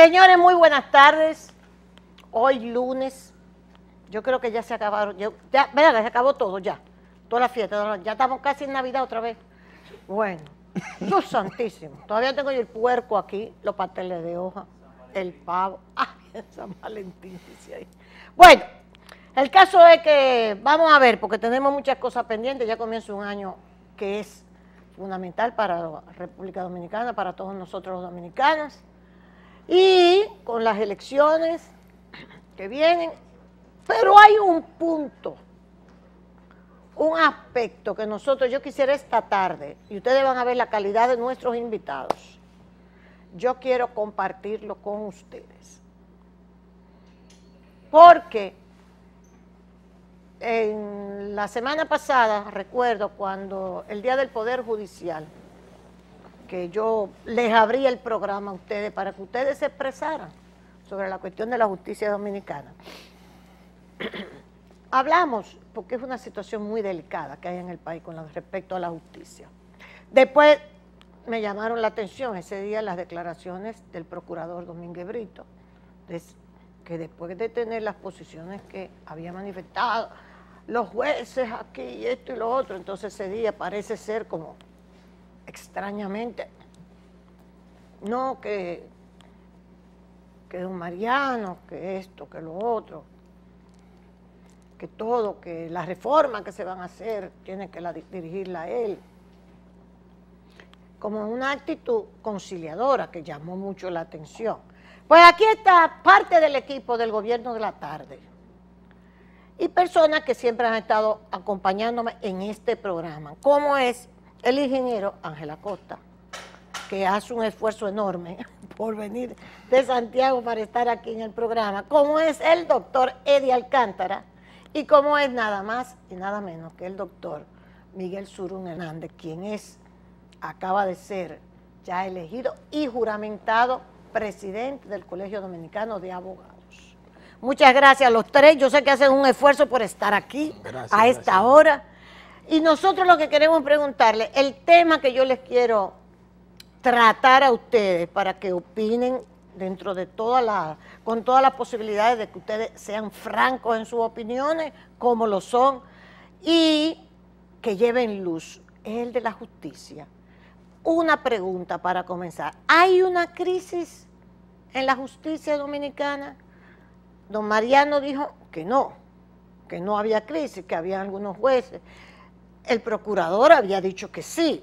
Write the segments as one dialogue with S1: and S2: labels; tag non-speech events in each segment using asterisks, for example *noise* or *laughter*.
S1: Señores, muy buenas tardes. Hoy lunes, yo creo que ya se acabaron, ya, se acabó todo ya, toda la fiesta, ya estamos casi en Navidad otra vez. Bueno, Dios *laughs* santísimo, todavía tengo yo el puerco aquí, los pasteles de hoja, el pavo, ah, *laughs* San Valentín ahí. Bueno, el caso es que vamos a ver, porque tenemos muchas cosas pendientes, ya comienza un año que es fundamental para la República Dominicana, para todos nosotros los dominicanos y con las elecciones que vienen, pero hay un punto, un aspecto que nosotros, yo quisiera esta tarde, y ustedes van a ver la calidad de nuestros invitados, yo quiero compartirlo con ustedes. Porque en la semana pasada, recuerdo cuando el Día del Poder Judicial, que yo les abría el programa a ustedes para que ustedes se expresaran sobre la cuestión de la justicia dominicana. *clears throat* Hablamos, porque es una situación muy delicada que hay en el país con respecto a la justicia. Después me llamaron la atención ese día las declaraciones del procurador Domínguez Brito, que después de tener las posiciones que había manifestado los jueces aquí, y esto y lo otro, entonces ese día parece ser como extrañamente. No que, que don Mariano, que esto, que lo otro, que todo, que la reforma que se van a hacer, tiene que dirigirla a él. Como una actitud conciliadora que llamó mucho la atención. Pues aquí está parte del equipo del gobierno de la tarde y personas que siempre han estado acompañándome en este programa. ¿Cómo es el ingeniero Ángela Costa, que hace un esfuerzo enorme *laughs* por venir de Santiago para estar aquí en el programa, como es el doctor Eddie Alcántara y como es nada más y nada menos que el doctor Miguel Surún Hernández, quien es, acaba de ser ya elegido y juramentado presidente del Colegio Dominicano de Abogados. Muchas gracias a los tres, yo sé que hacen un esfuerzo por estar aquí a esta hora y nosotros lo que queremos preguntarle, el tema que yo les quiero tratar a ustedes para que opinen dentro de todas las, con todas las posibilidades de que ustedes sean francos en sus opiniones, como lo son, y que lleven luz, es el de la justicia. Una pregunta para comenzar. ¿Hay una crisis en la justicia dominicana? Don Mariano dijo que no, que no había crisis, que había algunos jueces el procurador había dicho que sí.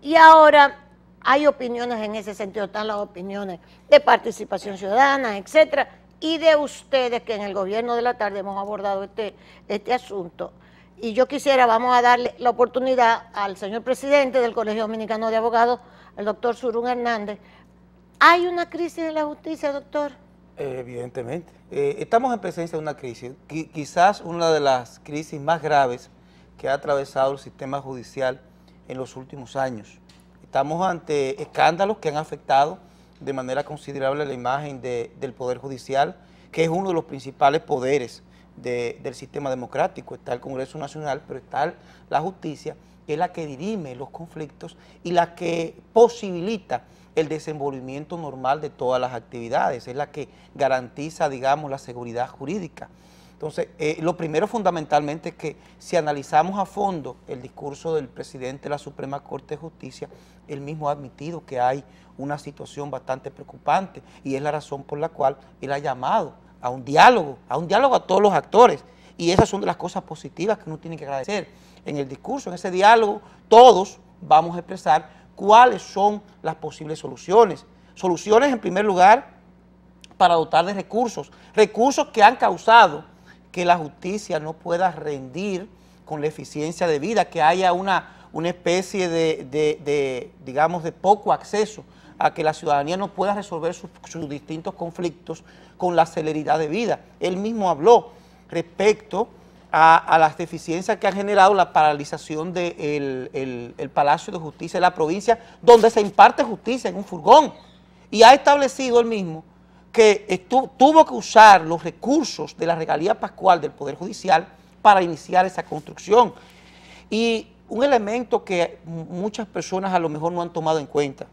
S1: Y ahora hay opiniones en ese sentido, están las opiniones de participación ciudadana, etcétera, y de ustedes que en el gobierno de la tarde hemos abordado este, este asunto. Y yo quisiera, vamos a darle la oportunidad al señor presidente del Colegio Dominicano de Abogados, el doctor Surún Hernández. ¿Hay una crisis en la justicia, doctor?
S2: evidentemente. Eh, estamos en presencia de una crisis, quizás una de las crisis más graves que ha atravesado el sistema judicial en los últimos años. Estamos ante escándalos que han afectado de manera considerable la imagen del Poder Judicial, que es uno de los principales poderes del sistema democrático. Está el Congreso Nacional, pero está la justicia, que es la que dirime los conflictos y la que posibilita el desenvolvimiento normal de todas las actividades, es la que garantiza, digamos, la seguridad jurídica. Entonces, eh, lo primero fundamentalmente es que si analizamos a fondo el discurso del presidente de la Suprema Corte de Justicia, él mismo ha admitido que hay una situación bastante preocupante y es la razón por la cual él ha llamado a un diálogo, a un diálogo a todos los actores. Y esas son de las cosas positivas que uno tiene que agradecer. En el discurso, en ese diálogo, todos vamos a expresar cuáles son las posibles soluciones. Soluciones, en primer lugar, para dotar de recursos, recursos que han causado que la justicia no pueda rendir con la eficiencia de vida, que haya una, una especie de, digamos, de poco acceso a que la ciudadanía no pueda resolver sus, distintos conflictos con la celeridad de vida. Él mismo habló respecto a, las deficiencias que ha generado la paralización del Palacio de Justicia de la provincia, donde se imparte justicia en un furgón. Y ha establecido él mismo que tuvo que usar los recursos de la regalía pascual del Poder Judicial para iniciar esa construcción. Y un elemento que muchas personas a lo mejor no han tomado en cuenta.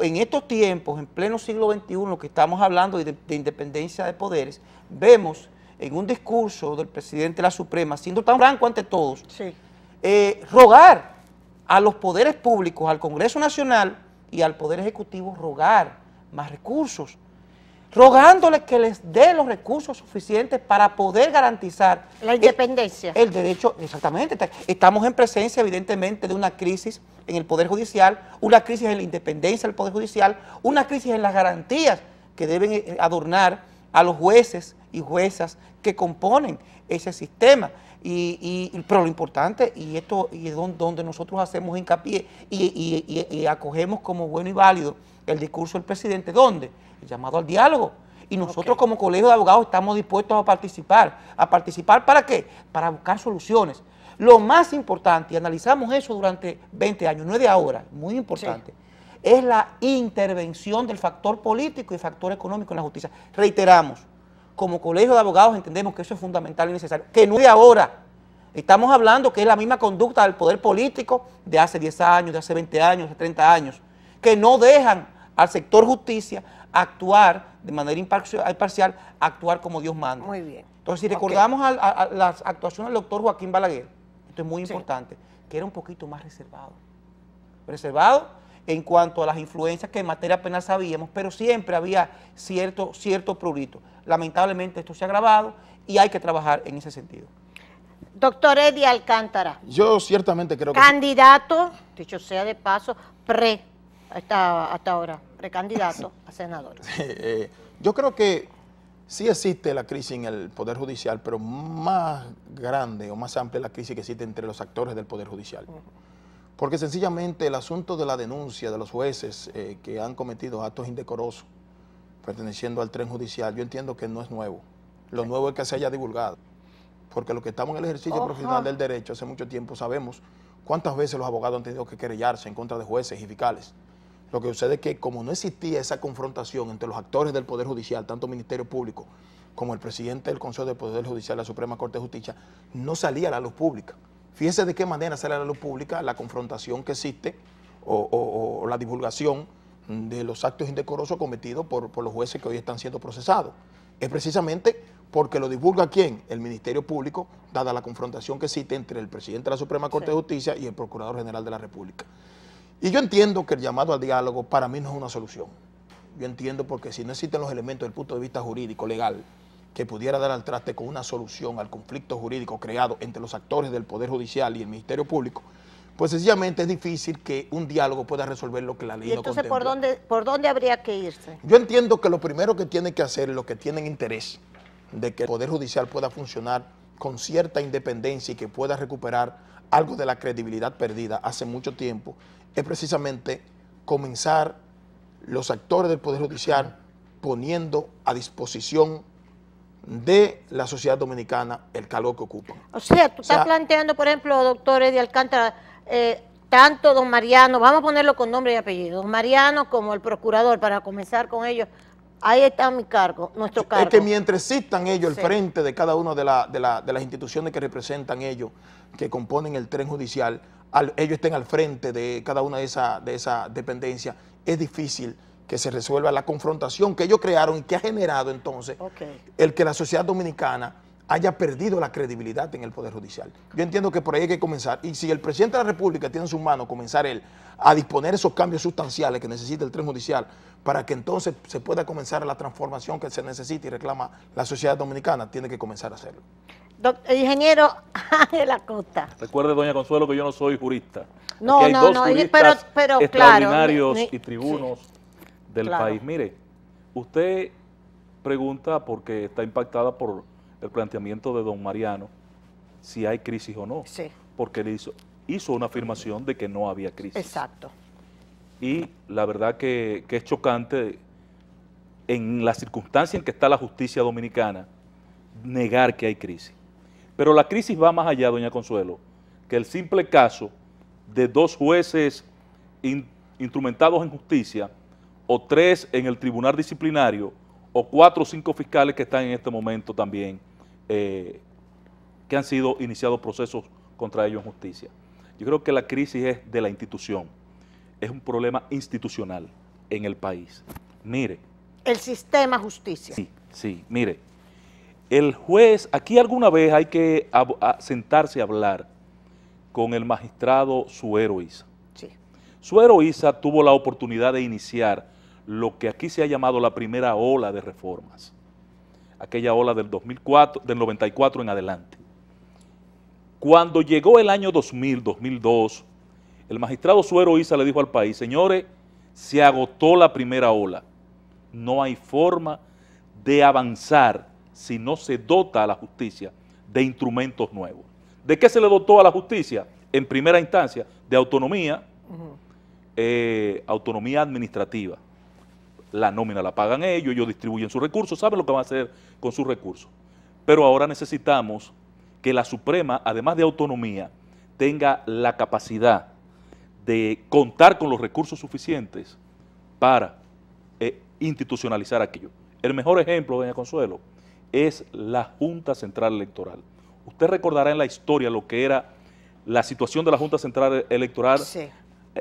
S2: En estos tiempos, en pleno siglo XXI, que estamos hablando de, independencia de poderes, vemos en un discurso del presidente de la Suprema, siendo tan franco ante todos, eh, rogar a los poderes públicos, al Congreso Nacional y al Poder Ejecutivo, rogar más recursos rogándoles que les dé los recursos suficientes para poder garantizar... La independencia. El, derecho, exactamente. Estamos en presencia, evidentemente, de una crisis en el Poder Judicial, una crisis en la independencia del Poder Judicial, una crisis en las garantías que deben eh, eh, adornar a los jueces y juezas que componen ese sistema. Y, pero lo importante, y esto y es donde nosotros hacemos hincapié y acogemos como bueno y válido el discurso del presidente, ¿dónde? el llamado al diálogo. Y nosotros como colegio de abogados estamos dispuestos a participar. ¿A participar para qué? Para buscar soluciones. Lo más importante, y analizamos eso durante 20 años, no es de ahora, muy importante, es la intervención del factor político y factor económico en la justicia. Reiteramos, como colegio de abogados entendemos que eso es fundamental y necesario, que no es de ahora. Estamos hablando que es la misma conducta del poder político de hace 10 años, de hace 20 años, de hace 30 años, que no dejan al sector justicia, actuar de manera imparcial, actuar como Dios manda. Muy bien. Entonces, si recordamos las actuaciones del doctor Joaquín Balaguer, esto es muy importante, que era un poquito más reservado. Reservado en cuanto a las influencias que en materia penal sabíamos, pero siempre había cierto, cierto prurito. Lamentablemente esto se ha agravado y hay que trabajar
S3: en ese sentido.
S1: Doctor Eddie Alcántara.
S3: Yo ciertamente
S1: creo que... Candidato, dicho sea de paso, pre hasta, hasta ahora, precandidato a senador. *laughs*
S3: Eh, yo creo que sí existe la crisis en el Poder Judicial, pero más grande o más amplia la crisis que existe entre los actores del Poder Judicial. Porque sencillamente el asunto de la denuncia de los jueces eh, que han cometido actos indecorosos perteneciendo al tren judicial, yo entiendo que no es nuevo. Lo nuevo es que se haya divulgado. Porque los que estamos en el ejercicio profesional del derecho hace mucho tiempo sabemos cuántas veces los abogados han tenido que querellarse en contra de jueces y fiscales lo que sucede es que como no existía esa confrontación entre los actores del Poder Judicial, tanto Ministerio Público como el presidente del Consejo del Poder Judicial, la Suprema Corte de Justicia, no salía a la luz pública. fíjense de qué manera sale a la luz pública la confrontación que existe o, la divulgación de los actos indecorosos cometidos por, los jueces que hoy están siendo procesados. Es precisamente porque lo divulga quién? El Ministerio Público, dada la confrontación que existe entre el presidente de la Suprema Corte de Justicia y el Procurador General de la República. Y yo entiendo que el llamado al diálogo para mí no es una solución. Yo entiendo porque si no existen los elementos del punto de vista jurídico, legal, que pudiera dar al traste con una solución al conflicto jurídico creado entre los actores del Poder Judicial y el Ministerio Público, pues sencillamente es difícil que un diálogo pueda resolver lo que la ley ¿Y entonces por
S1: dónde, por dónde habría que irse?
S3: Yo entiendo que lo primero que tienen que hacer, lo que tienen interés de que el Poder Judicial pueda funcionar con cierta independencia y que pueda recuperar algo de la credibilidad perdida hace mucho tiempo, es precisamente comenzar los actores del Poder Judicial poniendo a disposición de la sociedad dominicana el calor que ocupan.
S1: O sea, tú estás planteando, por ejemplo, doctores de Alcántara, eh, tanto don Mariano, vamos a ponerlo con nombre y apellido, don Mariano como el procurador, para comenzar con ellos, Ahí está mi cargo, nuestro cargo. Es que
S3: mientras existan ellos al frente de cada una de, las instituciones que representan ellos, que componen el tren judicial, ellos estén al frente de cada una de esas esa dependencias, es difícil que se resuelva la confrontación que ellos crearon y que ha generado entonces el que la sociedad dominicana haya perdido la credibilidad en el Poder Judicial. Yo entiendo que por ahí hay que comenzar. Y si el presidente de la República tiene en su mano comenzar él a disponer esos cambios sustanciales que necesita el tren judicial para que entonces se pueda comenzar la transformación que se necesita y reclama la sociedad dominicana, tiene que comenzar a hacerlo.
S1: Eh, ingeniero ingeniero *laughs* la costa.
S4: Recuerde, doña Consuelo, que yo no soy jurista. No, no, no, pero, extraordinarios claro, y tribunos del país. Mire, usted pregunta porque está impactada por el planteamiento de don Mariano si hay crisis o no. Sí. Porque él hizo, hizo una afirmación de que no había crisis. Exacto. Y la verdad que, es chocante en la circunstancia en que está la justicia dominicana negar que hay crisis. Pero la crisis va más allá, doña Consuelo, que el simple caso de dos jueces instrumentados en justicia o tres en el tribunal disciplinario o cuatro o cinco fiscales que están en este momento también, eh, que han sido iniciados procesos contra ellos en justicia. Yo creo que la crisis es de la institución, es un problema institucional en el país. Mire.
S1: El sistema justicia. Sí,
S4: sí, mire. El juez, aquí alguna vez hay que sentarse a hablar con el magistrado Suero Isa. Sí. Suero Isa tuvo la oportunidad de iniciar lo que aquí se ha llamado la primera ola de reformas, aquella ola del 2004, del 94 en adelante. Cuando llegó el año 2000, 2002, el magistrado Suero Isa le dijo al país, señores, se agotó la primera ola. No hay forma de avanzar si no se dota a la justicia de instrumentos nuevos. ¿De qué se le dotó a la justicia? En primera instancia, de autonomía, eh, autonomía administrativa la nómina la pagan ellos, ellos distribuyen sus recursos, saben lo que van a hacer con sus recursos. Pero ahora necesitamos que la Suprema, además de autonomía, tenga la capacidad de contar con los recursos suficientes para eh, institucionalizar aquello. El mejor ejemplo, doña Consuelo, es la Junta Central Electoral. Usted recordará en la historia lo que era la situación de la Junta Central Electoral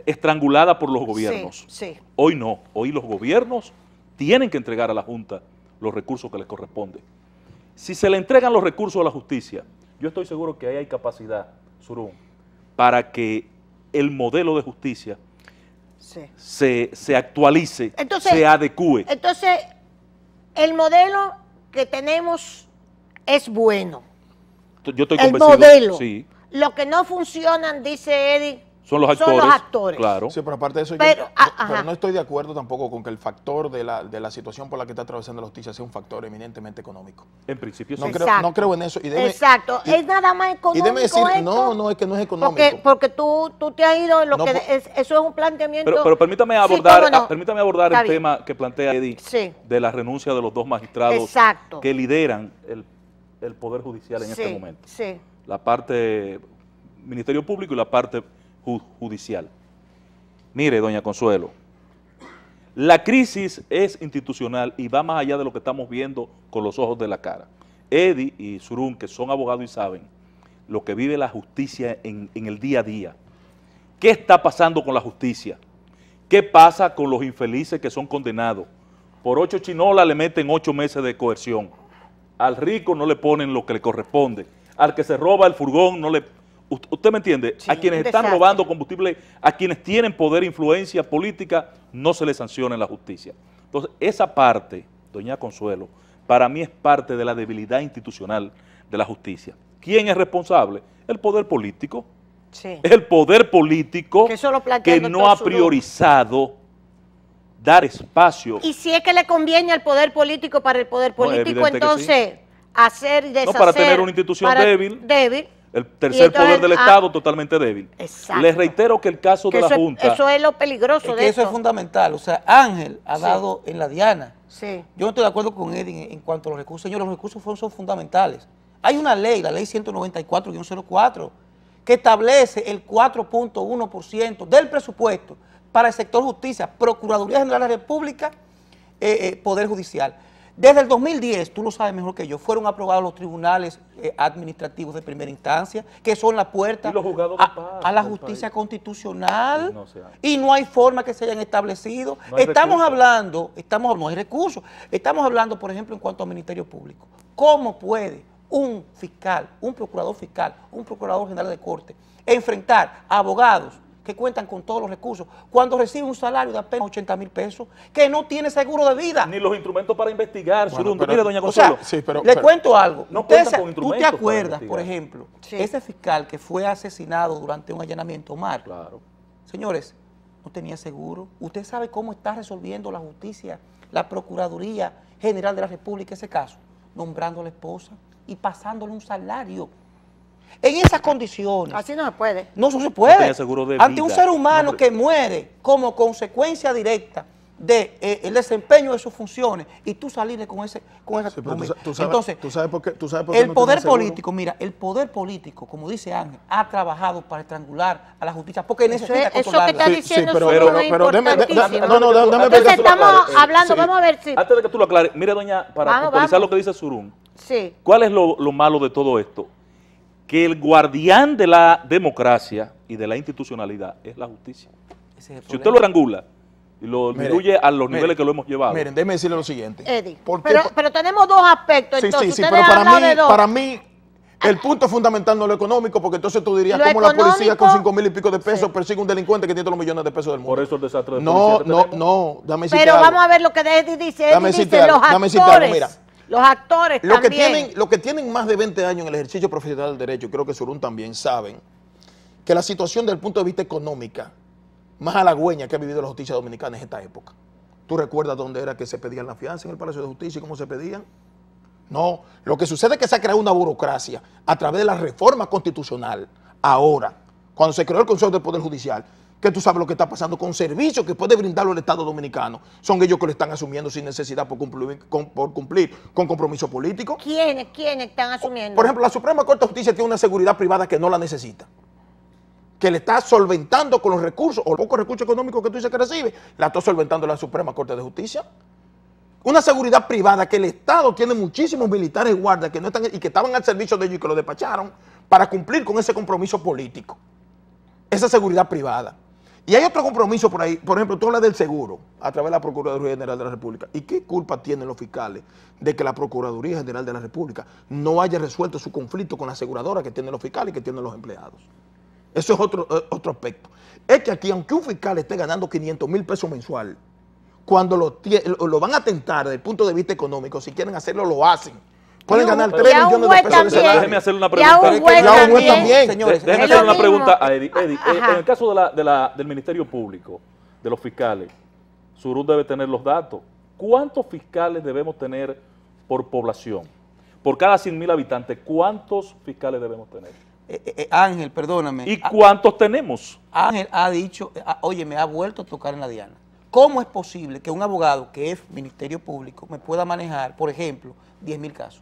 S4: estrangulada por los gobiernos. Sí, Hoy no, hoy los gobiernos tienen que entregar a la Junta los recursos que les corresponde. Si se le entregan los recursos a la justicia, yo estoy seguro que ahí hay capacidad, Surum, para que el modelo de justicia se, actualice, se adecue.
S1: Entonces, el modelo que tenemos es bueno.
S4: Yo estoy convencido el modelo. Sí.
S1: Lo que no funcionan, dice Eddie, son los actores. Son los actores.
S3: Claro. Sí, pero aparte de eso, yo, pero no ah, ah. estoy de acuerdo tampoco con que el factor de la, situación por la que está atravesando la justicia sea un factor eminentemente económico. En principio, sí. No, creo, en eso. Exacto.
S1: es nada más económico. Y decir, no,
S3: no, es que
S4: no es económico.
S1: Porque, tú, tú te has ido, lo que eso es un planteamiento. Pero, pero permítame abordar, ah,
S4: permítame abordar el tema que plantea Eddie de la renuncia de los dos magistrados que lideran el, Poder Judicial en este momento. Sí. La parte Ministerio Público y la parte judicial. Mire, doña Consuelo, la crisis es institucional y va más allá de lo que estamos viendo con los ojos de la cara. Eddie y Surun, que son abogados y saben lo que vive la justicia en, en el día a día. ¿Qué está pasando con la justicia? ¿Qué pasa con los infelices que son condenados? Por ocho chinolas le meten ocho meses de coerción. Al rico no le ponen lo que le corresponde. Al que se roba el furgón no le Usted me entiende, a quienes están robando combustible, a quienes tienen poder, e influencia política, no se les sanciona en la justicia. Entonces, esa parte, doña Consuelo, para mí es parte de la debilidad institucional de la justicia. ¿Quién es responsable? El poder político. Sí. El poder político
S1: que, no ha priorizado
S4: dar espacio. Y
S1: si es que le conviene al poder político para el poder político, entonces hacer deshacer. No, para tener una institución débil. Débil
S4: el tercer poder del ah, Estado totalmente débil. Exacto. Les reitero que el caso
S2: de la Junta... Eso
S1: es lo peligroso de que Eso es
S2: fundamental. O sea, Ángel ha dado en la diana. Sí. Yo no estoy de acuerdo con él en, cuanto a los recursos. Señor, los recursos son, fundamentales. Hay una ley, la ley 194-04, que establece el 4.1% del presupuesto para el sector justicia, Procuraduría General de la República, eh, eh, Poder Judicial. Desde el 2010, tú lo sabes mejor que yo, fueron aprobados los tribunales eh, administrativos de primera instancia, que son la puerta a, la justicia constitucional, y no hay forma que se hayan establecido. estamos hablando, estamos, no hay recursos, estamos hablando, por ejemplo, en cuanto al Ministerio Público. ¿Cómo puede un fiscal, un procurador fiscal, un procurador general de corte, enfrentar a abogados que cuentan con todos los recursos, cuando recibe un salario de apenas 80 mil pesos, que no tiene seguro de vida. Ni los
S4: instrumentos para investigar, bueno, pero, mire, doña Consuelo. le cuento algo. No Usted, con Tú te acuerdas, por
S2: ejemplo, ese fiscal que fue asesinado durante un allanamiento, Omar. Claro. Señores, no tenía seguro. Usted sabe cómo está resolviendo la justicia, la Procuraduría General de la República ese caso, nombrando a la esposa y pasándole un salario en esas condiciones. Así no se puede. No, se puede. Ante un ser humano que muere como consecuencia directa del eh, desempeño de sus funciones y tú salirle con ese con esa, entonces
S3: tú sabes por qué, tú sabes por qué el poder político
S2: mira el poder político como dice Ángel ha trabajado para estrangular a la justicia porque necesita eso,
S1: eso que está diciendo sí, sí, pero,
S4: pero, pero, no entonces estamos hablando vamos a ver si antes de que tú lo aclares mira doña para vamos, lo que dice Surun sí cuál es lo malo de todo esto que el guardián de la democracia y de la institucionalidad es la justicia. si usted lo arangula y lo diluye a los niveles que lo hemos llevado. Miren, déjeme decirle lo siguiente.
S1: Eddie, pero, tenemos dos aspectos. entonces, sí, sí, pero para mí, para mí
S3: el ah. punto fundamental no es lo económico, porque entonces tú dirías cómo la policía con cinco mil y pico de pesos persigue persigue un delincuente que tiene todos los millones de pesos del mundo. Por eso el desastre de No, no, no, dame cita. Pero vamos
S1: a ver lo que Eddie dice. dame dice actores. Dame mira los actores lo Que tienen,
S3: lo que tienen más de 20 años en el ejercicio profesional del derecho, creo que Surún también saben, que la situación desde el punto de vista económica más halagüeña que ha vivido la justicia dominicana es esta época. ¿Tú recuerdas dónde era que se pedían la fianza en el Palacio de Justicia y cómo se pedían? No, lo que sucede es que se ha creado una burocracia a través de la reforma constitucional ahora, cuando se creó el Consejo del Poder Judicial, que tú sabes lo que está pasando con servicios que puede brindarlo el Estado Dominicano. Son ellos que lo están asumiendo sin necesidad por cumplir con, por cumplir compromiso político.
S1: ¿Quiénes, quiénes están asumiendo? Por ejemplo,
S3: la Suprema Corte de Justicia tiene una seguridad privada que no la necesita que le está solventando con los recursos o los pocos recursos económicos que tú dices que recibe, la está solventando la Suprema Corte de Justicia. Una seguridad privada que el Estado tiene muchísimos militares guardas que no están y que estaban al servicio de ellos y que lo despacharon para cumplir con ese compromiso político. Esa seguridad privada. Y hay otro compromiso por ahí. Por ejemplo, tú hablas del seguro a través de la Procuraduría General de la República. ¿Y qué culpa tienen los fiscales de que la Procuraduría General de la República no haya resuelto su conflicto con la aseguradora que tienen los fiscales y que tienen los empleados? Eso es otro, eh, otro aspecto. Es que aquí, aunque un fiscal esté ganando 500 mil pesos mensual, cuando lo, lo van a tentar desde el punto de vista económico, si quieren hacerlo, lo hacen
S4: Pueden ganar 3 millones de pesos. También, déjeme hacerle una pregunta. también. Señores, déjeme hacerle una pregunta a Eddie. Eh, en el caso del Ministerio Público, de los fiscales, Surut debe tener los datos. ¿Cuántos fiscales debemos tener por población? Por cada mil habitantes, ¿cuántos fiscales debemos tener? Eh, eh,
S2: Ángel, perdóname. ¿Y ah, cuántos
S4: tenemos?
S2: Ángel ha dicho, ah, oye, me ha vuelto a tocar en la diana. ¿Cómo es posible que un abogado que es Ministerio Público me pueda manejar, por ejemplo, 10.000 casos?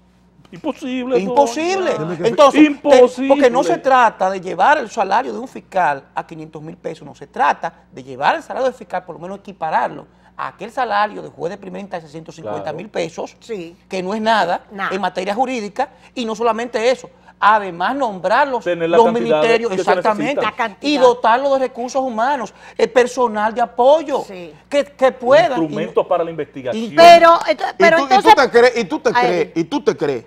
S4: Imposible. Imposible. Entonces, eh, Imposible. porque no se
S2: trata de llevar el salario de un fiscal a 500 mil pesos, no se trata de llevar el salario del fiscal, por lo menos equipararlo a aquel salario de juez de primera instancia, 150 mil pesos, que no es nada, en materia jurídica, y no solamente eso, además nombrarlos los, ministerios, exactamente, y dotarlos de recursos humanos, el personal de apoyo, que, que puedan. Instrumentos
S4: para la investigación. pero,
S1: eh, pero entonces, y tú te crees,
S3: y tú te crees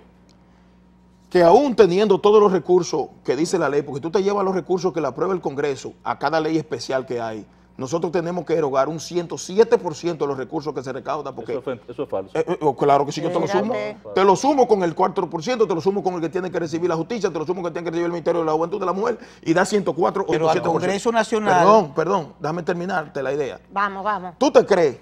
S3: que aún teniendo todos los recursos que dice la ley, porque tú te llevas los recursos que la aprueba el Congreso a cada ley especial que hay, nosotros tenemos que erogar un 107% de los recursos que se recauda Porque, eso, es falso. Eh, eh, oh, claro que sí, yo te lo sumo. Te lo sumo con el 4%, te lo sumo con el que tiene que recibir la justicia, te lo sumo con el que tiene que recibir el Ministerio de la Juventud de la Mujer y da 104 o Pero al Congreso Nacional... Perdón, perdón, déjame terminarte la idea.
S1: Vamos, vamos.
S3: ¿Tú te crees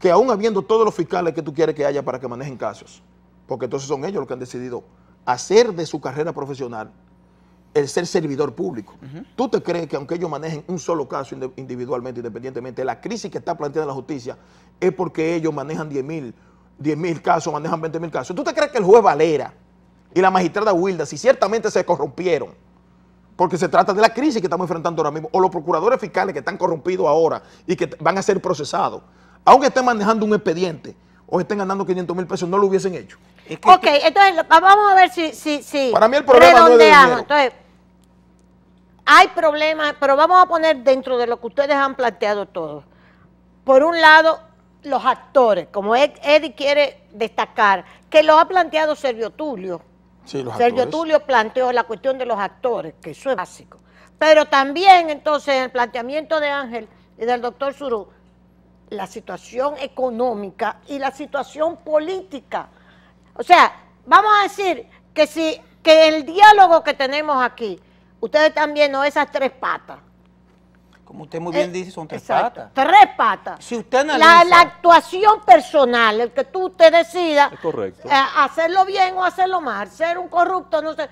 S3: que aún habiendo todos los fiscales que tú quieres que haya para que manejen casos, porque entonces son ellos los que han decidido hacer de su carrera profesional el ser servidor público. ¿Tú te crees que aunque ellos manejen un solo caso individualmente, independientemente, la crisis que está planteada la justicia es porque ellos manejan 10 mil, 10 mil casos, manejan 20 mil casos? ¿Tú te crees que el juez Valera y la magistrada Wilda, si ciertamente se corrompieron, porque se trata de la crisis que estamos enfrentando ahora mismo, o los procuradores fiscales que están corrompidos ahora y que van a ser procesados, aunque estén manejando un expediente o estén ganando 500 mil pesos, no lo hubiesen hecho?
S1: ok, entonces vamos a ver si, si, si Para mí el problema entonces, hay problemas, pero vamos a poner dentro de lo que ustedes han planteado todos. Por un lado, los actores, como Eddie quiere destacar, que lo ha planteado Sergio Tulio.
S4: Sí, los Sergio Tulio
S1: planteó la cuestión de los actores, que eso es básico. Pero también, entonces, el planteamiento de Ángel y del doctor Suru, la situación económica y la situación política o sea, vamos a decir que si que el diálogo que tenemos aquí, ustedes están viendo esas tres patas.
S2: Como usted muy bien eh, dice, son tres patas.
S1: Tres patas. Si usted analiza, la, actuación personal, el que tú usted decida correcto. Eh, hacerlo bien o hacerlo mal, ser un corrupto, no sé,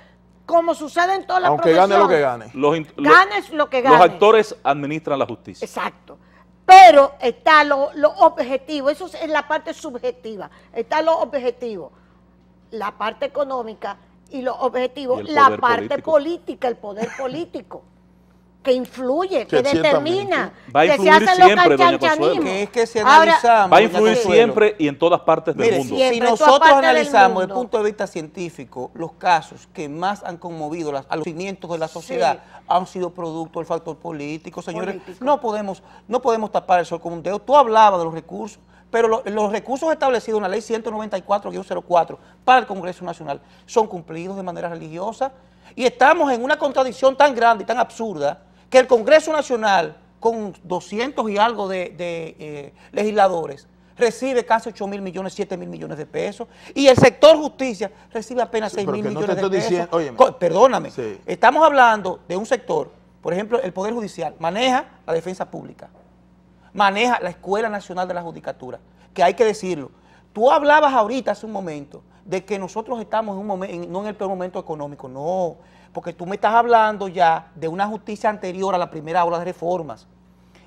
S1: como sucede en todas las Aunque gane lo que gane.
S4: Los, Ganes lo que gane. Los actores administran la justicia.
S1: Exacto. Pero está lo, lo objetivo, eso es la parte subjetiva, está lo objetivo la parte económica y los objetivos, la parte política, el poder *laughs* político. que influye, que, determina, que se hacen siempre,
S4: va a influir siempre y en todas partes del mundo. si nosotros analizamos desde el punto
S2: de vista científico, los casos que más han conmovido a los cimientos de la sociedad han sido producto del factor político, señores. No podemos, no podemos tapar el sol con un dedo. Tú hablabas de los recursos pero los recursos establecidos en la ley 194-04 para el Congreso Nacional son cumplidos de manera religiosa y estamos en una contradicción tan grande y tan absurda que el Congreso Nacional, con 200 y algo de, eh, legisladores, recibe casi 8 mil millones, 7 mil millones de pesos, y el sector justicia recibe apenas 6 mil millones de pesos. Perdóname, estamos hablando de un sector, por ejemplo, el Poder Judicial maneja la defensa pública, maneja la Escuela Nacional de la Judicatura, que hay que decirlo. Tú hablabas ahorita hace un momento de que nosotros estamos en un momento, no en el peor momento económico, no, porque tú me estás hablando ya de una justicia anterior a la primera ola de reformas.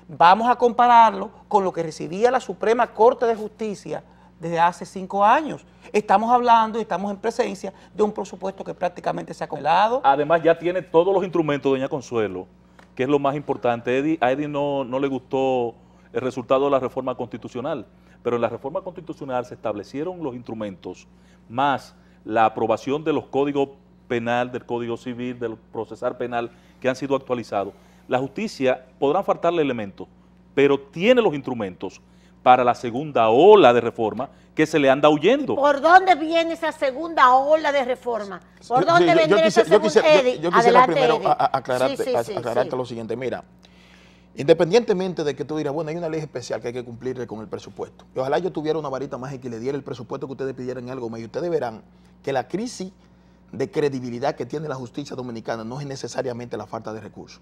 S2: Vamos a compararlo con lo que recibía la Suprema Corte de Justicia desde hace cinco años. Estamos hablando y estamos en presencia de un presupuesto que prácticamente se ha
S4: congelado. Además ya tiene todos los instrumentos, doña Consuelo, que es lo más importante. a Eddie no, no le gustó el resultado de la reforma constitucional. Pero en la reforma constitucional se establecieron los instrumentos, más la aprobación de los códigos penal, del código civil, del procesar penal, que han sido actualizados. La justicia podrá faltarle elementos, pero tiene los instrumentos para la segunda ola de reforma que se le anda huyendo.
S1: ¿Por dónde viene esa segunda ola de reforma? ¿Por dónde vendrá esa segunda? ola yo, reforma? yo, quisiera primero aclararte lo
S4: siguiente. Mira,
S3: Independientemente de que tú dirás, bueno, hay una ley especial que hay que cumplirle con el presupuesto. Y ojalá yo tuviera una varita más y que le diera el presupuesto que ustedes pidieran algo más. Y ustedes verán que la crisis de credibilidad que tiene la justicia dominicana no es necesariamente la falta de recursos.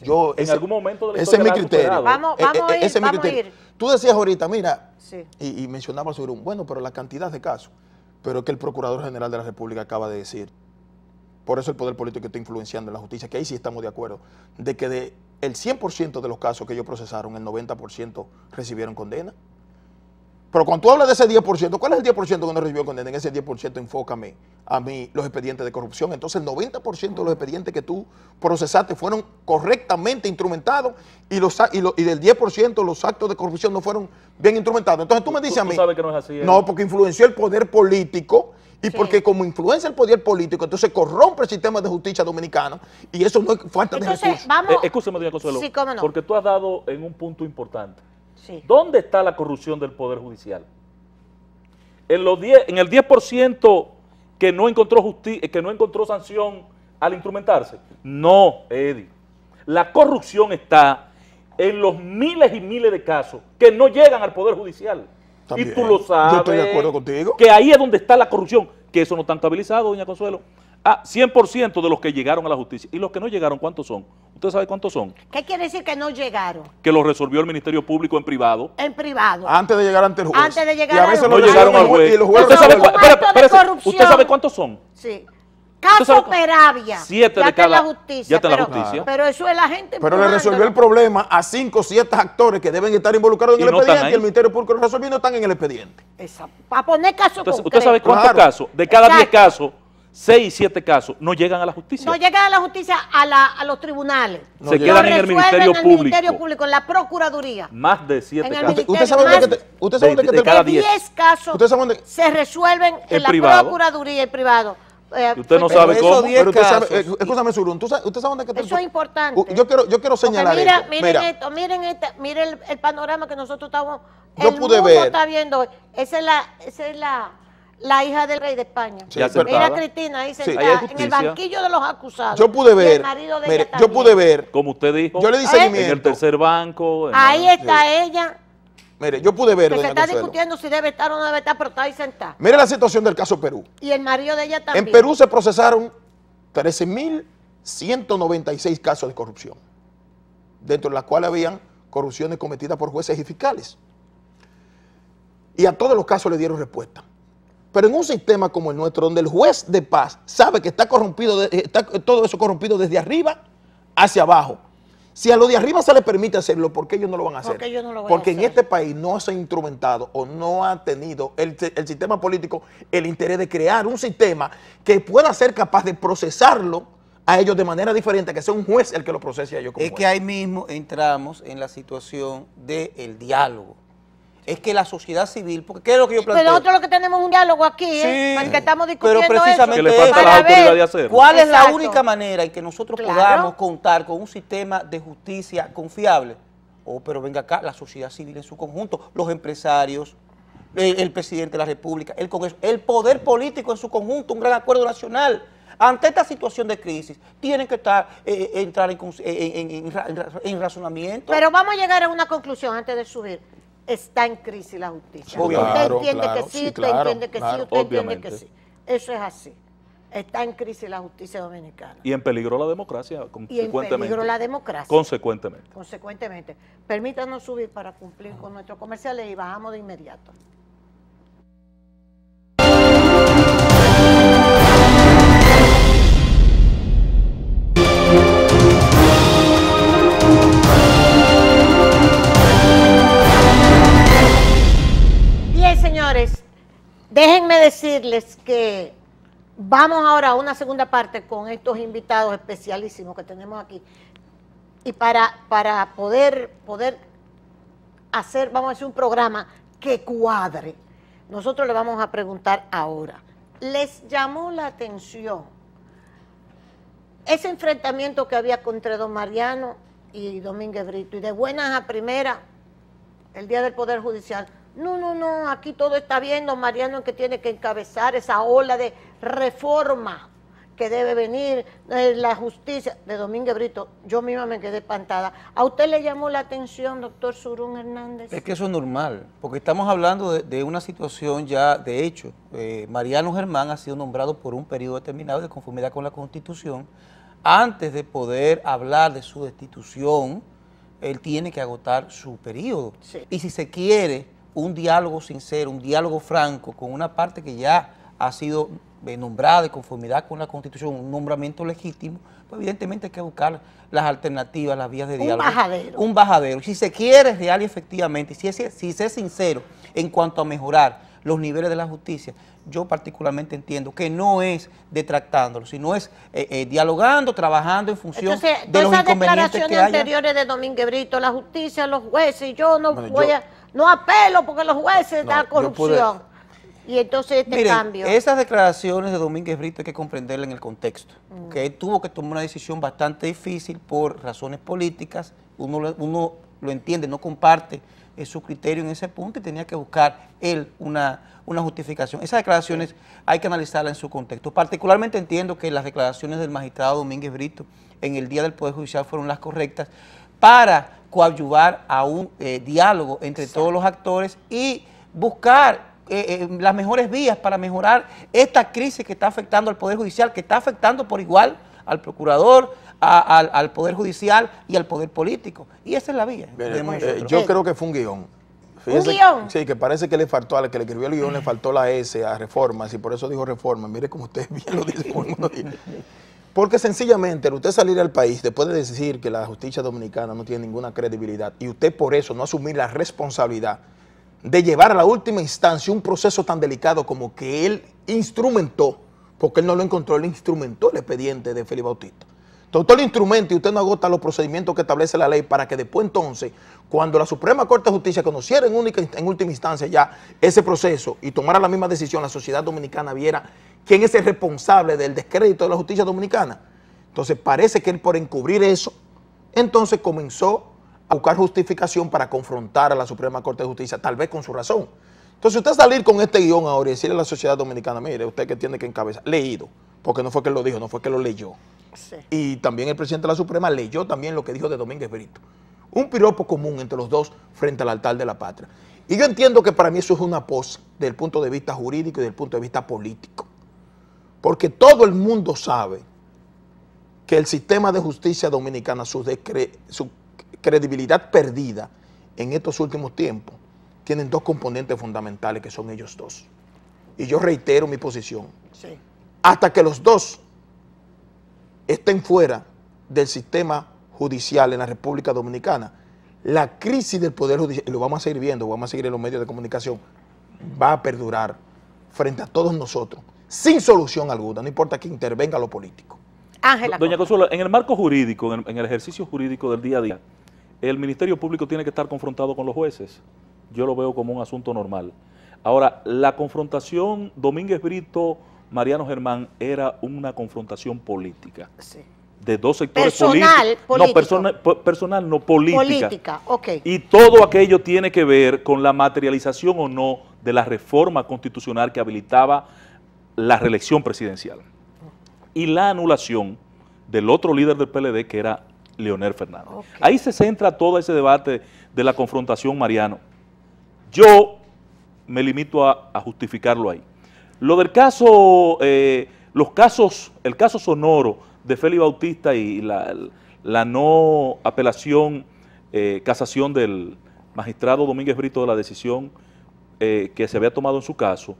S3: Yo, en algún momento de la ese es mi criterio. Vamos, vamos ir, Tú decías ahorita, mira, y, y mencionabas sobre un, bueno, pero la cantidad de casos. Pero es que el Procurador General de la República acaba de decir, por eso el poder político que está influenciando en la justicia, que ahí sí estamos de acuerdo, de que de el 100% de los casos que ellos procesaron, el 90% recibieron condena. Pero cuando tú hablas de ese 10%, ¿cuál es el 10% que no recibió condena? En ese 10% enfócame a mí los expedientes de corrupción. Entonces el 90% de los expedientes que tú procesaste fueron correctamente instrumentados y, los, y, del 10% los actos de corrupción no fueron bien instrumentados. Entonces tú me dices a mí... sabes
S4: que no, es así, no, eh.
S3: porque influenció el poder político y porque como influencia el poder político, entonces corrompe
S4: el sistema de justicia dominicano y eso no es falta de recursos. Vamos. Eh, doña Consuelo, porque tú has dado en un punto importante. ¿Dónde está la corrupción del poder judicial? En, los en el 10% que no encontró que no encontró sanción al instrumentarse. No, Eddie. La corrupción está en los miles y miles de casos que no llegan al poder judicial. Y tú lo sabes. Yo estoy de acuerdo contigo. Que ahí es donde está la corrupción, que eso no está estabilizado, doña Consuelo. Ah, 100% de los que llegaron a la justicia. ¿Y los que no llegaron cuántos son? ¿Usted sabe cuántos son?
S1: ¿Qué quiere decir que no llegaron?
S4: Que lo resolvió el Ministerio Público en privado.
S1: En privado.
S4: Antes de llegar ante el juez. Antes de llegar y a veces no llegaron al juez. Y los ¿Usted, sabe, ¿Usted sabe cuántos son?
S1: Sí. Caso Peravia. Siete ya está en la justicia. pero, eso es la gente. Pero le resolvió el
S3: problema a
S4: cinco o siete actores que
S3: deben estar involucrados en el expediente y el Ministerio Público lo resolvió y no están en el expediente.
S1: Para poner caso Entonces, ¿Usted sabe cuántos casos? De cada diez
S4: casos, seis, siete casos no llegan a la justicia.
S1: No llegan a la justicia a, los tribunales. Se quedan en el Ministerio en el Público. Ministerio Público, en la Procuraduría.
S4: Más de siete casos. ¿Usted sabe dónde que de, cada diez
S1: casos se resuelven en la Procuraduría y privado. Eh, usted no sabe cómo. Pero usted eh,
S3: escúchame, Surun. ¿usted sabe dónde que está Eso es importante. Yo quiero, yo quiero señalar mira, Miren esto,
S1: miren, miren este, el, panorama que nosotros estamos. Yo pude ver. está viendo. Esa es la, esa es la, la hija del rey de España. mira Cristina ahí sí. en el banquillo de los acusados. Yo pude ver. marido de yo pude
S4: ver. Como usted dijo. Yo le di seguimiento. En el tercer banco. ahí está ella Mire, yo pude ver. Que se está discutiendo
S1: si debe estar o no debe estar, pero está ahí sentada.
S3: Mire la situación del caso Perú.
S1: Y el marido de ella también. En Perú
S3: se procesaron 13.196 casos de corrupción, dentro de las cuales habían corrupciones cometidas por jueces y fiscales. Y a todos los casos le dieron respuesta. Pero en un sistema como el nuestro, donde el juez de paz sabe que está corrompido, eh, está todo eso corrompido desde arriba hacia abajo, si a los de arriba se les permite hacerlo, ¿por qué ellos no lo van a hacer? Porque, en este país no se ha instrumentado o no ha tenido el, sistema político el interés de crear un sistema que pueda ser capaz de procesarlo a ellos de manera diferente, que sea un juez el que lo procese a ellos. Como es que ahí mismo entramos
S2: en la situación del diálogo es que la sociedad civil, porque es lo que yo planteo? Pero nosotros
S1: lo que tenemos un diálogo aquí, ¿eh? el que estamos discutiendo pero precisamente la hacer. ¿Cuál es la única
S2: manera en que nosotros podamos contar con un sistema de justicia confiable? Oh, pero venga acá, la sociedad civil en su conjunto, los empresarios, el, presidente de la República, el Congreso, el poder político en su conjunto, un gran acuerdo nacional ante esta situación de crisis, tienen que estar eh, eh, entrar en, razonamiento.
S1: Pero vamos a llegar a una conclusión antes de subir está en crisis la justicia. usted entiende que sí, usted entiende que sí, usted entiende que sí. Eso es así. Está en crisis la justicia dominicana.
S4: Y en peligro la democracia, consecuentemente. Y en peligro la democracia. Consecuentemente.
S1: Consecuentemente. Permítanos subir para cumplir con nuestros comerciales y bajamos de inmediato. Déjenme decirles que vamos ahora a una segunda parte con estos invitados especialísimos que tenemos aquí. Y para, para poder, poder hacer, vamos a hacer un programa que cuadre, nosotros le vamos a preguntar ahora. ¿Les llamó la atención ese enfrentamiento que había contra don Mariano y Domínguez Brito? Y de buenas a primeras, el día del Poder Judicial, no, no, no, aquí todo está bien, don Mariano, que tiene que encabezar esa ola de reforma que debe venir, eh, la justicia de Domínguez Brito. Yo misma me quedé espantada. ¿A usted le llamó la atención, doctor Surún Hernández? Es que eso
S2: es normal, porque estamos hablando de, una situación ya, de hecho, eh, Mariano Germán ha sido nombrado por un periodo determinado de conformidad con la Constitución. Antes de poder hablar de su destitución, él tiene que agotar su periodo. Y si se quiere un diálogo sincero, un diálogo franco con una parte que ya ha sido eh, nombrada de conformidad con la Constitución, un nombramiento legítimo, pues evidentemente hay que buscar las alternativas, las vías de diálogo. Un bajadero. Un bajadero. Si se quiere real y efectivamente, si, es, si es sincero en cuanto a mejorar los niveles de la justicia, yo particularmente entiendo que no es detractándolo, sino es eh, eh, dialogando, trabajando en función de, esas declaraciones anteriores
S1: de Domínguez Brito, la justicia, los jueces, yo no voy a no apelo porque los jueces da dan corrupción. Y entonces este cambio. Esas
S2: declaraciones de Domínguez Brito hay que comprenderla en el contexto. Que mm. él Tuvo que tomar una decisión bastante difícil por razones políticas. Uno, uno lo entiende, no comparte eh, su criterio en ese punto y tenía que buscar él una, una justificación. Esas declaraciones hay que analizarlas en su contexto. Particularmente entiendo que las declaraciones del magistrado Domínguez Brito en el día del Poder Judicial fueron las correctas, para coadyuvar a un eh, diálogo entre todos los actores y buscar eh, eh, las mejores vías para mejorar esta crisis que está afectando al Poder Judicial, que está afectando por igual al Procurador, al, Poder Judicial y al Poder Político.
S3: Y esa es la vía. yo creo que fue un guión. ¿Un guión? Sí, que parece que le faltó, al que le escribió el guión le faltó la S a reformas y por eso dijo reformas. Mire como usted *laughs* bien lo dice. Porque sencillamente usted salir al país después de decir que la justicia dominicana no tiene ninguna credibilidad y usted por eso no asumir la responsabilidad de llevar a la última instancia un proceso tan delicado como que él instrumentó, porque él no lo encontró, él instrumentó el expediente de Felipe Bautista. Entonces usted lo y usted no agota los procedimientos que establece la ley para que después entonces, cuando la Suprema Corte de Justicia conociera en, única, en última instancia ya ese proceso y tomara la misma decisión, la sociedad dominicana viera quién es el responsable del descrédito de la justicia dominicana. Entonces parece que él por encubrir eso, entonces comenzó a buscar justificación para confrontar a la Suprema Corte de Justicia, tal vez con su razón. Entonces usted salir con este guión ahora y decirle a la sociedad dominicana, mire, usted que tiene que encabezar, leído, porque no fue que lo dijo, no fue que lo leyó. Y también el presidente de la Suprema leyó también lo que dijo de Domínguez Brito. Un piropo común entre los dos frente al altar de la patria. Y yo entiendo que para mí eso es una pos del punto de vista jurídico y del punto de vista político. Porque todo el mundo sabe que el sistema de justicia dominicana, su, credibilidad perdida en estos últimos tiempos, tienen dos componentes fundamentales que son ellos dos. Y yo reitero mi posición. Hasta que los dos estén fuera del sistema judicial en la República Dominicana, la crisis del Poder Judicial, y lo vamos a seguir viendo, vamos a seguir en los medios de comunicación, va a perdurar frente a todos nosotros sin solución alguna, no importa que intervenga lo político.
S1: Ángela. Doña
S4: Consuelo, en el marco jurídico, en el, ejercicio jurídico del día a día, el Ministerio Público tiene que estar confrontado con los jueces. Yo lo veo como un asunto normal. Ahora, la confrontación Domínguez Brito, Mariano Germán, era una confrontación política. Sí. De dos sectores personal, político. No, personal, no, política. Política,
S1: ok. Y todo
S4: aquello tiene que ver con la materialización o no de la reforma constitucional que habilitaba la reelección presidencial y la anulación del otro líder del PLD que era Leonel Fernández. Ahí se centra todo ese debate de la confrontación Mariano. Yo me limito a, justificarlo ahí. Lo del caso, eh, los casos, el caso sonoro de Félix Bautista y la, no apelación, eh, casación del magistrado Domínguez Brito de la decisión eh, que se había tomado en su caso,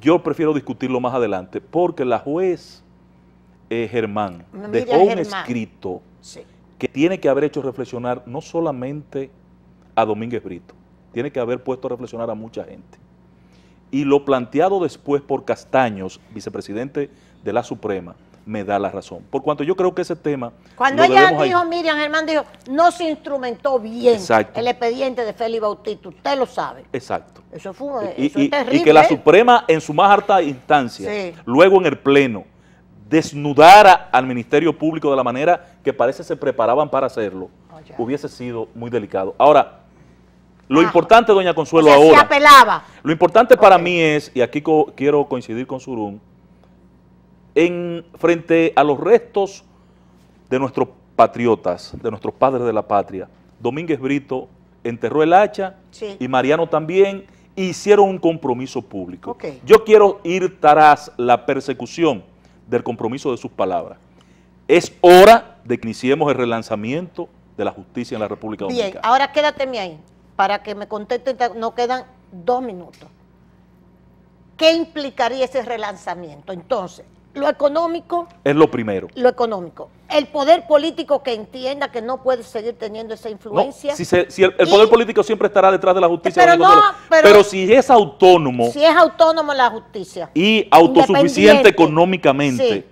S4: yo prefiero discutirlo más adelante porque la juez Germán dejó un escrito que tiene que haber hecho reflexionar no solamente a Domínguez Brito, tiene que haber puesto a reflexionar a mucha gente. Y lo planteado después por Castaños, vicepresidente de la Suprema, me da la razón. Por cuanto yo creo que ese tema... Cuando ella dijo,
S1: Miriam Germán dijo, no se instrumentó bien el expediente de Félix Bautista, usted lo sabe. Exacto. Eso fue y, y que la ¿eh?
S4: Suprema en su más alta instancia, luego en el Pleno, desnudara al Ministerio Público de la manera que parece se preparaban para hacerlo, oh, hubiese sido muy delicado. Ahora, lo ah. importante, doña Consuelo, ahora... Se
S1: apelaba.
S4: Lo importante para mí es, y aquí quiero coincidir con Surún, en, frente a los restos de nuestros patriotas, de nuestros padres de la patria. Domínguez Brito enterró el hacha y Mariano también hicieron un compromiso público. Yo quiero ir tras la persecución del compromiso de sus palabras. Es hora de que iniciemos el relanzamiento de la justicia en la República Dominicana. Bien,
S1: ahora quédateme ahí para que me contesten, no quedan dos minutos. ¿Qué implicaría ese relanzamiento? Entonces, lo económico.
S4: Es lo primero.
S1: Lo económico. El poder político que entienda que no puede seguir teniendo esa influencia. si,
S4: el, poder político siempre estará detrás de la justicia. Pero, no, pero, si es autónomo. Si
S1: es autónomo la justicia.
S4: Y autosuficiente económicamente.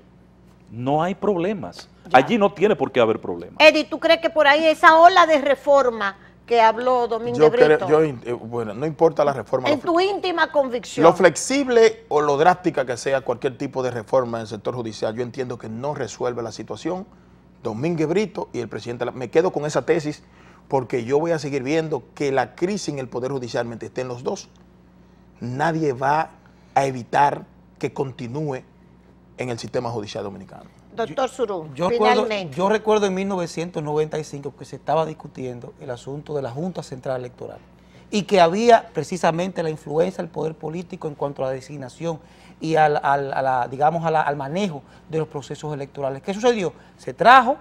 S4: No hay problemas. Allí no tiene por qué haber problemas.
S1: Eddie, ¿tú crees que por ahí esa ola de reforma que habló Domingo Brito.
S4: Eh, bueno, no importa la reforma. En
S1: tu íntima convicción. Lo
S3: flexible o lo drástica que sea cualquier tipo de reforma en el sector judicial, yo entiendo que no resuelve la situación. Domínguez Brito y el presidente, me quedo con esa tesis porque yo voy a seguir viendo que la crisis en el Poder Judicial, mientras en los dos, nadie va a evitar que continúe en el sistema judicial dominicano.
S1: Doctor Surú, yo, finalmente. Recuerdo, yo
S2: recuerdo en 1995 que se estaba discutiendo el asunto de la Junta Central Electoral y que había precisamente la influencia del poder político en cuanto a la designación y al, digamos, al manejo de los procesos electorales. ¿Qué sucedió? Se trajo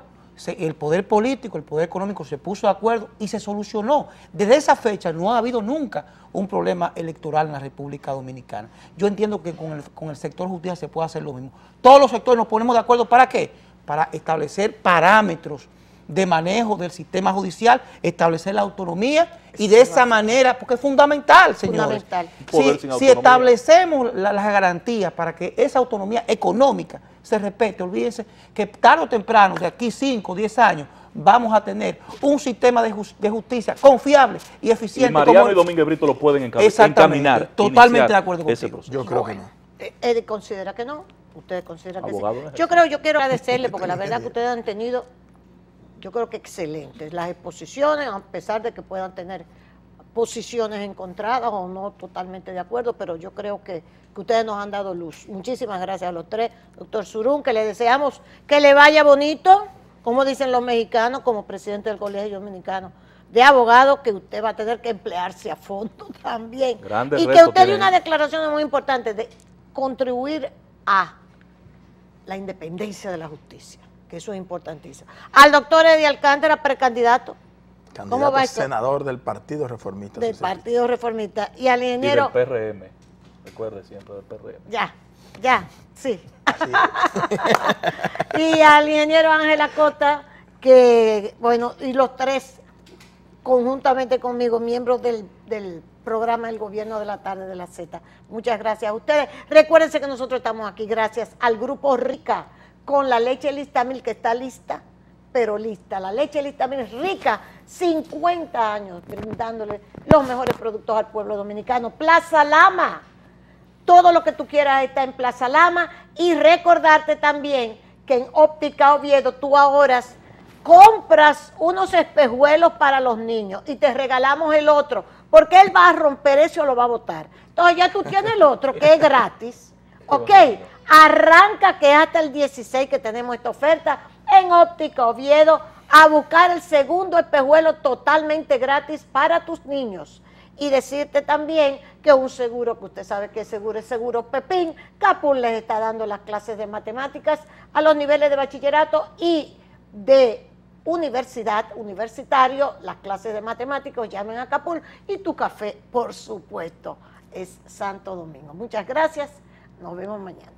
S2: el poder político, el poder económico se puso de acuerdo y se solucionó. Desde esa fecha no ha habido nunca un problema electoral en la República Dominicana. Yo entiendo que con el, sector justicia se puede hacer lo mismo. Todos los sectores nos ponemos de acuerdo para qué? Para establecer parámetros de manejo del sistema judicial, establecer la autonomía y de esa manera, porque es fundamental, señores. Si, establecemos las garantías para que esa autonomía económica se respete, olvídense que tarde o temprano, de aquí 5 o 10 años, vamos a tener un sistema de, justicia confiable y eficiente. Y Mariano y Domínguez Brito lo pueden encaminar. Totalmente de acuerdo con usted. Yo creo que
S3: no.
S1: Eh, eh, ¿Considera que no? ¿Ustedes consideran que sí? Yo creo, yo quiero agradecerle porque la verdad que ustedes han tenido yo creo que excelentes. Las exposiciones, a pesar de que puedan tener posiciones encontradas o no totalmente de acuerdo, pero yo creo que, ustedes nos han dado luz. Muchísimas gracias a los tres. Doctor Surún, que le deseamos que le vaya bonito, como dicen los mexicanos, como presidente del Colegio Dominicano de Abogados, que usted va a tener que emplearse a fondo *laughs* también. y que usted dio una declaración muy importante de contribuir a la independencia de la justicia que eso es importantísimo. Al doctor Eddie Alcántara, precandidato. Candidato senador
S3: del Partido Reformista. Del
S1: Partido Reformista. Y al ingeniero...
S3: del PRM. Recuerde
S4: siempre del PRM.
S1: Ya, ya, sí. *laughs* y al ingeniero Ángel Acosta, que, bueno, y los tres conjuntamente conmigo, miembros del, programa El Gobierno de la Tarde de la Zeta. Muchas gracias a ustedes. Recuérdense que nosotros estamos aquí gracias al Grupo Rica con la leche listamil que está lista, pero lista. La leche listamil es rica, 50 años brindándole los mejores productos al pueblo dominicano. Plaza Lama, todo lo que tú quieras está en Plaza Lama y recordarte también que en Óptica Oviedo tú ahora compras unos espejuelos para los niños y te regalamos el otro, porque él va a romper eso lo va a botar. Entonces ya tú tienes el otro que es gratis, *laughs* ¿ok? Arranca que hasta el 16 que tenemos esta oferta en Óptica Oviedo a buscar el segundo espejuelo totalmente gratis para tus niños. Y decirte también que un seguro, que usted sabe que seguro es seguro Pepín, Capul les está dando las clases de matemáticas a los niveles de bachillerato y de universidad, universitario, las clases de matemáticos, llamen a Capul y tu café, por supuesto, es Santo Domingo. Muchas gracias, nos vemos mañana.